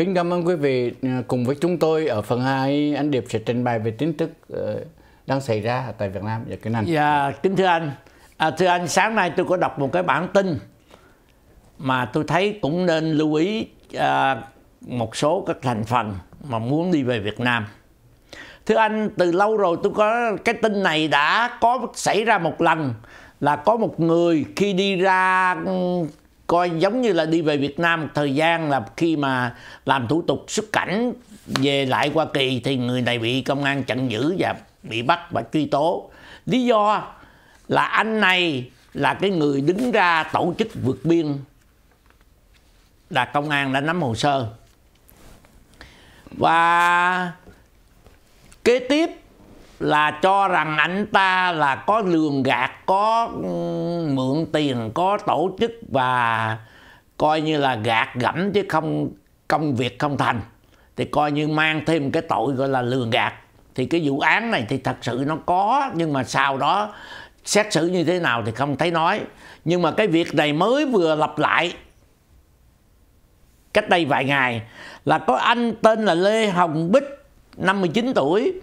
Kính cảm ơn quý vị ờ, cùng với chúng tôi ở phần 2 anh Điệp sẽ trình bày về tin tức ờ, đang xảy ra tại Việt Nam và dạ, kính anh. Dạ, kính thưa anh. À, thưa anh, sáng nay tôi có đọc một cái bản tin mà tôi thấy cũng nên lưu ý à, một số các thành phần mà muốn đi về Việt Nam. Thưa anh, từ lâu rồi tôi có cái tin này đã có xảy ra một lần là có một người khi đi ra ừ, coi giống như là đi về Việt Nam thời gian là khi mà làm thủ tục xuất cảnh về lại Hoa Kỳ thì người này bị công an chặn giữ và bị bắt và truy tố lý do là anh này là cái người đứng ra tổ chức vượt biên là công an đã nắm hồ sơ và kế tiếp là cho rằng anh ta là có lường gạt có mượn tiền có tổ chức và coi như là gạt gẫm chứ không công việc không thành thì coi như mang thêm cái tội gọi là lường gạt thì cái vụ án này thì thật sự nó có nhưng mà sau đó xét xử như thế nào thì không thấy nói nhưng mà cái việc này mới vừa lặp lại cách đây vài ngày là có anh tên là Lê Hồng Bích 59 tuổi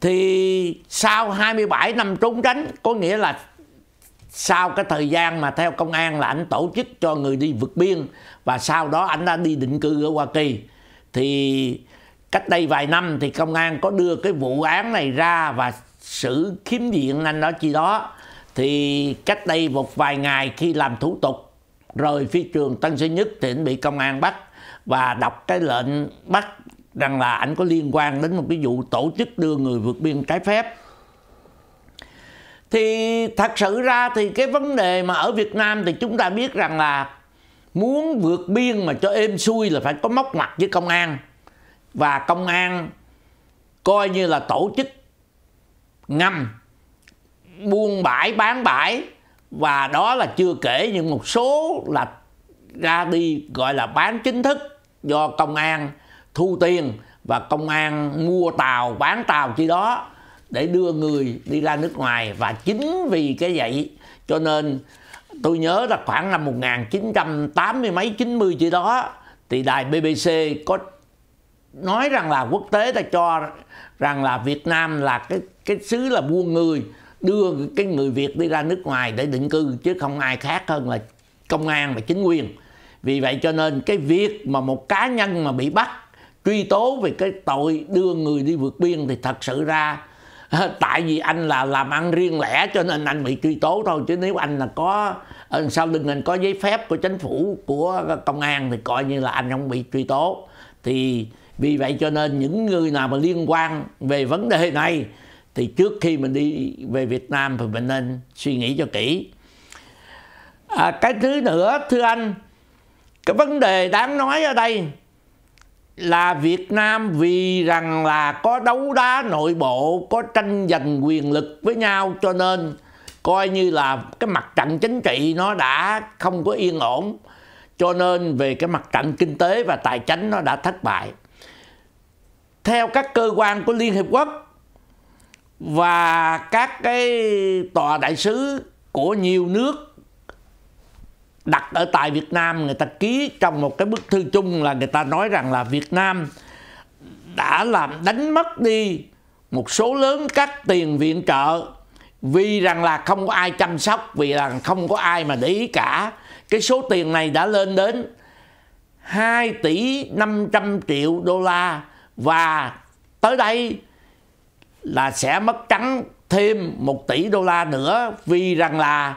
thì sau 27 năm trốn tránh có nghĩa là sau cái thời gian mà theo công an là anh tổ chức cho người đi vượt biên và sau đó anh đã đi định cư ở Hoa Kỳ thì cách đây vài năm thì công an có đưa cái vụ án này ra và xử khiếm diện anh đó chi đó thì cách đây một vài ngày khi làm thủ tục rời phi trường Tân Sơn Nhất thì anh bị công an bắt và đọc cái lệnh bắt rằng là anh có liên quan đến một cái vụ tổ chức đưa người vượt biên trái phép thì thật sự ra thì cái vấn đề mà ở Việt Nam thì chúng ta biết rằng là muốn vượt biên mà cho êm xuôi là phải có móc mặt với công an và công an coi như là tổ chức ngầm buôn bãi bán bãi và đó là chưa kể những một số là ra đi gọi là bán chính thức do công an thu tiền và công an mua tàu bán tàu chi đó để đưa người đi ra nước ngoài và chính vì cái vậy cho nên tôi nhớ là khoảng năm 1980 mấy 90 chi đó thì đài BBC có nói rằng là quốc tế đã cho rằng là Việt Nam là cái cái xứ là buôn người đưa cái người Việt đi ra nước ngoài để định cư chứ không ai khác hơn là công an và chính quyền vì vậy cho nên cái việc mà một cá nhân mà bị bắt truy tố về cái tội đưa người đi vượt biên thì thật sự ra tại vì anh là làm ăn riêng lẻ cho nên anh bị truy tố thôi chứ nếu anh là có sau lưng anh có giấy phép của chính phủ của công an thì coi như là anh không bị truy tố thì vì vậy cho nên những người nào mà liên quan về vấn đề này thì trước khi mình đi về Việt Nam thì mình nên suy nghĩ cho kỹ à, cái thứ nữa thưa anh cái vấn đề đáng nói ở đây là Việt Nam vì rằng là có đấu đá nội bộ, có tranh giành quyền lực với nhau cho nên coi như là cái mặt trận chính trị nó đã không có yên ổn. Cho nên về cái mặt trận kinh tế và tài chính nó đã thất bại. Theo các cơ quan của Liên Hiệp Quốc và các cái tòa đại sứ của nhiều nước đặt ở tại Việt Nam người ta ký trong một cái bức thư chung là người ta nói rằng là Việt Nam đã làm đánh mất đi một số lớn các tiền viện trợ vì rằng là không có ai chăm sóc vì rằng không có ai mà để ý cả cái số tiền này đã lên đến 2 tỷ 500 triệu đô la và tới đây là sẽ mất trắng thêm 1 tỷ đô la nữa vì rằng là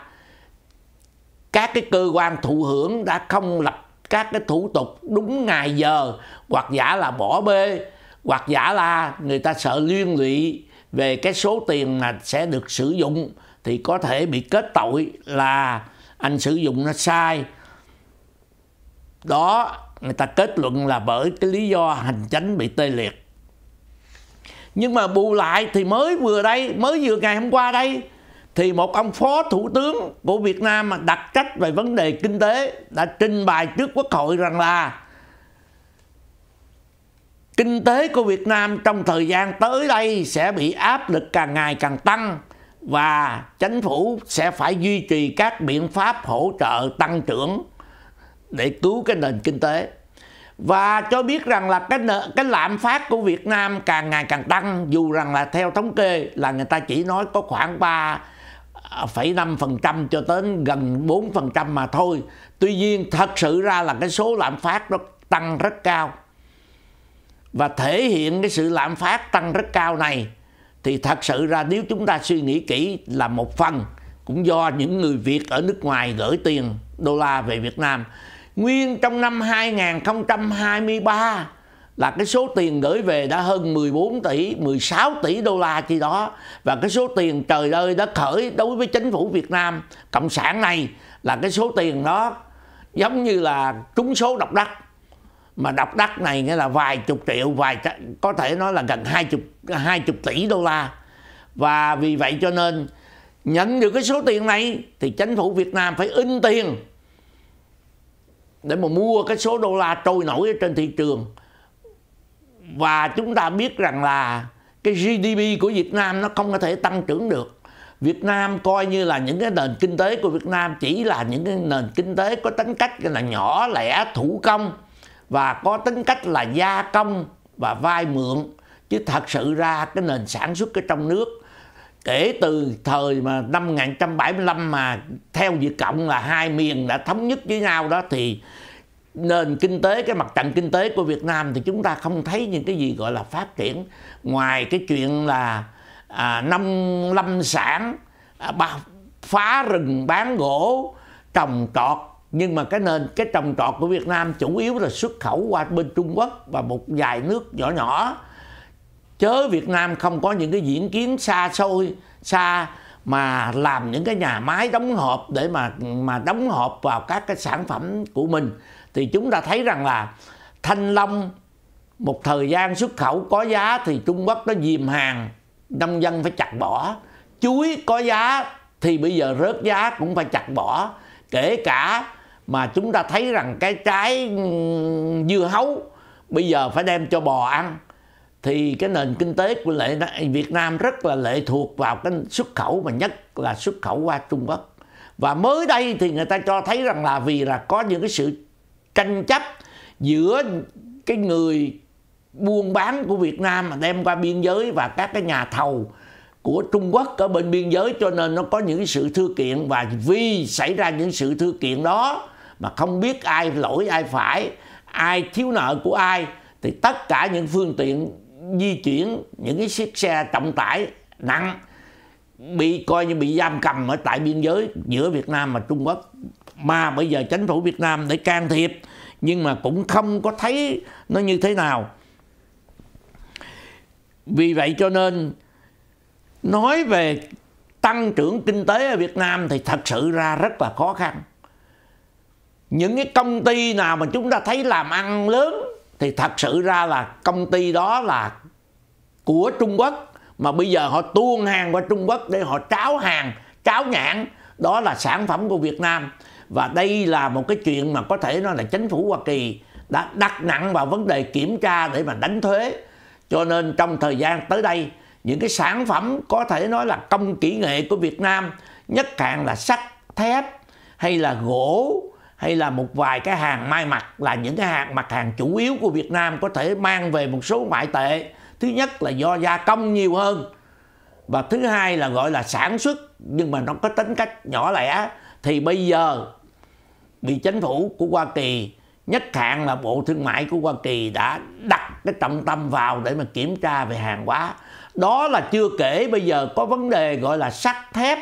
các cái cơ quan thụ hưởng đã không lập các cái thủ tục đúng ngày giờ hoặc giả là bỏ bê hoặc giả là người ta sợ liên lụy về cái số tiền mà sẽ được sử dụng thì có thể bị kết tội là anh sử dụng nó sai đó người ta kết luận là bởi cái lý do hành chánh bị tê liệt nhưng mà bù lại thì mới vừa đây mới vừa ngày hôm qua đây thì một ông phó thủ tướng của Việt Nam mà đặc trách về vấn đề kinh tế đã trình bày trước Quốc hội rằng là kinh tế của Việt Nam trong thời gian tới đây sẽ bị áp lực càng ngày càng tăng và chính phủ sẽ phải duy trì các biện pháp hỗ trợ tăng trưởng để cứu cái nền kinh tế và cho biết rằng là cái cái lạm phát của Việt Nam càng ngày càng tăng dù rằng là theo thống kê là người ta chỉ nói có khoảng 3 phẩy năm phần trăm cho đến gần 4% mà thôi. Tuy nhiên thật sự ra là cái số lạm phát nó tăng rất cao. Và thể hiện cái sự lạm phát tăng rất cao này thì thật sự ra nếu chúng ta suy nghĩ kỹ là một phần cũng do những người Việt ở nước ngoài gửi tiền đô la về Việt Nam. Nguyên trong năm 2023 là cái số tiền gửi về đã hơn 14 tỷ, 16 tỷ đô la chi đó và cái số tiền trời ơi đã khởi đối với chính phủ Việt Nam cộng sản này là cái số tiền đó giống như là trúng số độc đắc mà độc đắc này nghĩa là vài chục triệu vài có thể nói là gần hai chục, hai chục tỷ đô la và vì vậy cho nên nhận được cái số tiền này thì chính phủ Việt Nam phải in tiền để mà mua cái số đô la trôi nổi trên thị trường và chúng ta biết rằng là cái GDP của Việt Nam nó không có thể tăng trưởng được Việt Nam coi như là những cái nền kinh tế của Việt Nam chỉ là những cái nền kinh tế có tính cách là nhỏ lẻ thủ công và có tính cách là gia công và vai mượn chứ thật sự ra cái nền sản xuất ở trong nước kể từ thời mà năm 1975 mà theo Việt Cộng là hai miền đã thống nhất với nhau đó thì nền kinh tế cái mặt trận kinh tế của Việt Nam thì chúng ta không thấy những cái gì gọi là phát triển ngoài cái chuyện là à, năm lâm sản à, phá rừng bán gỗ trồng trọt nhưng mà cái nền cái trồng trọt của Việt Nam chủ yếu là xuất khẩu qua bên Trung Quốc và một vài nước nhỏ nhỏ chớ Việt Nam không có những cái diễn kiến xa xôi xa mà làm những cái nhà máy đóng hộp để mà mà đóng hộp vào các cái sản phẩm của mình thì chúng ta thấy rằng là thanh long một thời gian xuất khẩu có giá thì Trung Quốc nó dìm hàng nông dân phải chặt bỏ chuối có giá thì bây giờ rớt giá cũng phải chặt bỏ kể cả mà chúng ta thấy rằng cái trái dưa hấu bây giờ phải đem cho bò ăn thì cái nền kinh tế của lệ Việt Nam rất là lệ thuộc vào cái xuất khẩu mà nhất là xuất khẩu qua Trung Quốc và mới đây thì người ta cho thấy rằng là vì là có những cái sự tranh chấp giữa cái người buôn bán của Việt Nam mà đem qua biên giới và các cái nhà thầu của Trung Quốc ở bên biên giới cho nên nó có những sự thư kiện và vì xảy ra những sự thư kiện đó mà không biết ai lỗi ai phải ai thiếu nợ của ai thì tất cả những phương tiện di chuyển những cái chiếc xe trọng tải nặng bị coi như bị giam cầm ở tại biên giới giữa Việt Nam và Trung Quốc mà bây giờ chính phủ Việt Nam để can thiệp nhưng mà cũng không có thấy nó như thế nào vì vậy cho nên nói về tăng trưởng kinh tế ở Việt Nam thì thật sự ra rất là khó khăn những cái công ty nào mà chúng ta thấy làm ăn lớn thì thật sự ra là công ty đó là của Trung Quốc mà bây giờ họ tuôn hàng qua Trung Quốc để họ tráo hàng, tráo nhãn đó là sản phẩm của Việt Nam và đây là một cái chuyện mà có thể nói là chính phủ Hoa Kỳ đã đặt nặng vào vấn đề kiểm tra để mà đánh thuế cho nên trong thời gian tới đây những cái sản phẩm có thể nói là công kỹ nghệ của Việt Nam nhất hạn là sắt thép hay là gỗ hay là một vài cái hàng may mặc là những cái hàng mặt hàng chủ yếu của Việt Nam có thể mang về một số ngoại tệ thứ nhất là do gia công nhiều hơn và thứ hai là gọi là sản xuất nhưng mà nó có tính cách nhỏ lẻ thì bây giờ bị chính phủ của Hoa Kỳ nhất hạn là Bộ Thương mại của Hoa Kỳ đã đặt cái trọng tâm vào để mà kiểm tra về hàng hóa. Đó là chưa kể bây giờ có vấn đề gọi là sắt thép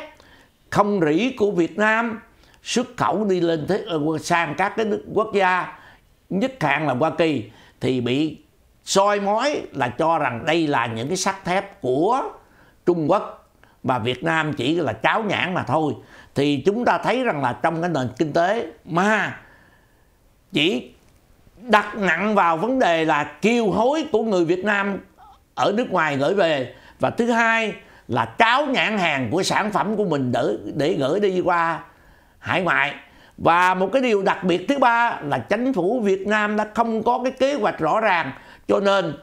không rỉ của Việt Nam xuất khẩu đi lên thế, ờ, sang các cái nước quốc gia nhất hạn là Hoa Kỳ thì bị soi mói là cho rằng đây là những cái sắt thép của Trung Quốc và Việt Nam chỉ là cháo nhãn mà thôi thì chúng ta thấy rằng là trong cái nền kinh tế mà chỉ đặt nặng vào vấn đề là kiêu hối của người Việt Nam ở nước ngoài gửi về và thứ hai là cáo nhãn hàng của sản phẩm của mình để, để gửi đi qua hải ngoại và một cái điều đặc biệt thứ ba là chính phủ Việt Nam đã không có cái kế hoạch rõ ràng cho nên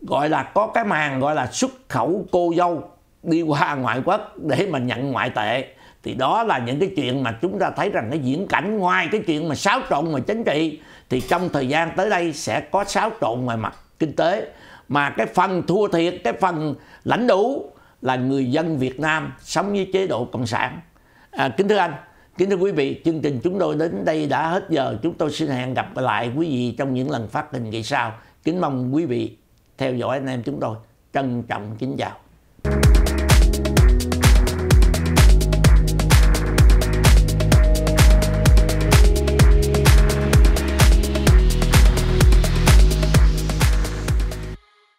gọi là có cái màn gọi là xuất khẩu cô dâu đi qua ngoại quốc để mà nhận ngoại tệ thì đó là những cái chuyện mà chúng ta thấy rằng cái diễn cảnh ngoài cái chuyện mà xáo trộn về chính trị thì trong thời gian tới đây sẽ có xáo trộn ngoài mặt kinh tế mà cái phần thua thiệt cái phần lãnh đủ là người dân Việt Nam sống với chế độ cộng sản à, kính thưa anh kính thưa quý vị chương trình chúng tôi đến đây đã hết giờ chúng tôi xin hẹn gặp lại quý vị trong những lần phát hình kỳ sau kính mong quý vị theo dõi anh em chúng tôi trân trọng kính chào